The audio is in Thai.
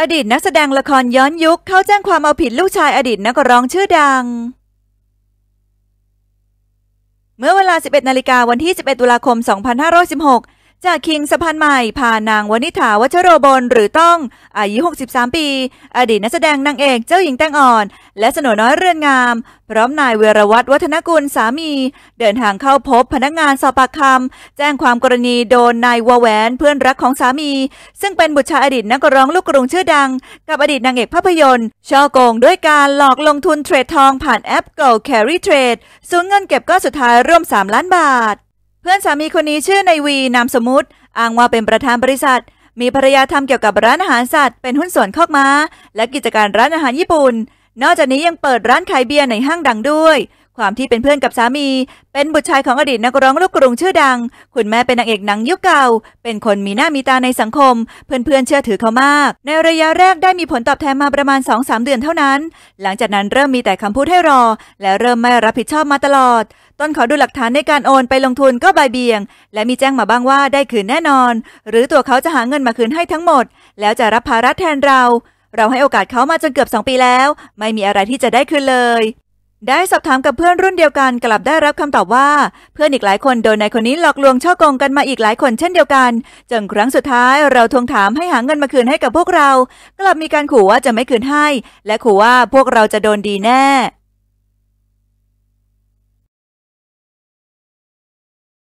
อดีตนักแสดงละครย้อนยุค เข้าแจ้งความเอาผิดลูกชายอดีตนักร้องชื่อดัง เมื่อเวลา 11นาฬิกาวันที่ 11ตุลาคม 2516จากคิงสะพานใหม่พานางวนิถาวัชโรบลหรือต้อง อายุ63 ปี อดีตนักแสดงนางเอก เจ้าหญิงแตงอ่อน และสนน้อยเรือนงาม พร้อมนายเวรวัตรวัฒนกุลสามี เดินทางเข้าพบพนักงานสอบปากคำแจ้งความกรณีโดนนายวแหวนเพื่อนรักของสามี ซึ่งเป็นบุตรชายอดีตนักร้องลูกกรุงชื่อดังกับอดีตนางเอกภาพยนตร์ช่อโกงด้วยการหลอกลงทุนเทรดทองผ่านแอป Go Carry Trade สูญเงินเก็บก้อนสุดท้ายร่วม3 ล้านบาทเพื่อนสามีคนนี้ชื่อในวีนามสมมติอ้างว่าเป็นประธานบริษัท มีภรรยาทำเกี่ยวกับร้านอาหารสัตว์เป็นหุ้นส่วนคอกม้า และกิจการร้านอาหารญี่ปุ่น นอกจากนี้ยังเปิดร้านขายเบียร์ในห้างดังด้วยความที่เป็นเพื่อนกับสามี เป็นบุตรชายของอดีตนักร้องลูกกรุงชื่อดัง คุณแม่เป็นนางเอกหนังยุคเก่า เป็นคนมีหน้ามีตาในสังคม เพื่อนๆเชื่อถือเขามาก ในระยะแรกได้มีผลตอบแทนมาประมาณ2มเดือนเท่านั้น หลังจากนั้นเริ่มมีแต่คำพูดให้รอ และเริ่มไม่รับผิดชอบมาตลอด ต้นขอดูหลักฐานในการโอนไปลงทุนก็บายเบี่ยง และมีแจ้งมาบ้างว่าได้คืนแน่นอน หรือตัวเขาจะหาเงินมาคืนให้ทั้งหมด แล้วจะรับภาระแทนเรา เราให้โอกาสเขามาจนเกือบ2ปีแล้ว ไม่มีอะไรที่จะได้คืนเลยได้สอบถามกับเพื่อนรุ่นเดียวกันกลับได้รับคำตอบว่า เพื่อนอีกหลายคนโดนนายคนนี้หลอกลวงช่อโกงกันมาอีกหลายคนเช่นเดียวกันจนครั้งสุดท้ายเราทวงถามให้หาเงินมาคืนให้กับพวกเรา กลับมีการขู่ว่าจะไม่คืนให้ และขู่ว่าพวกเราจะโดนดีแน่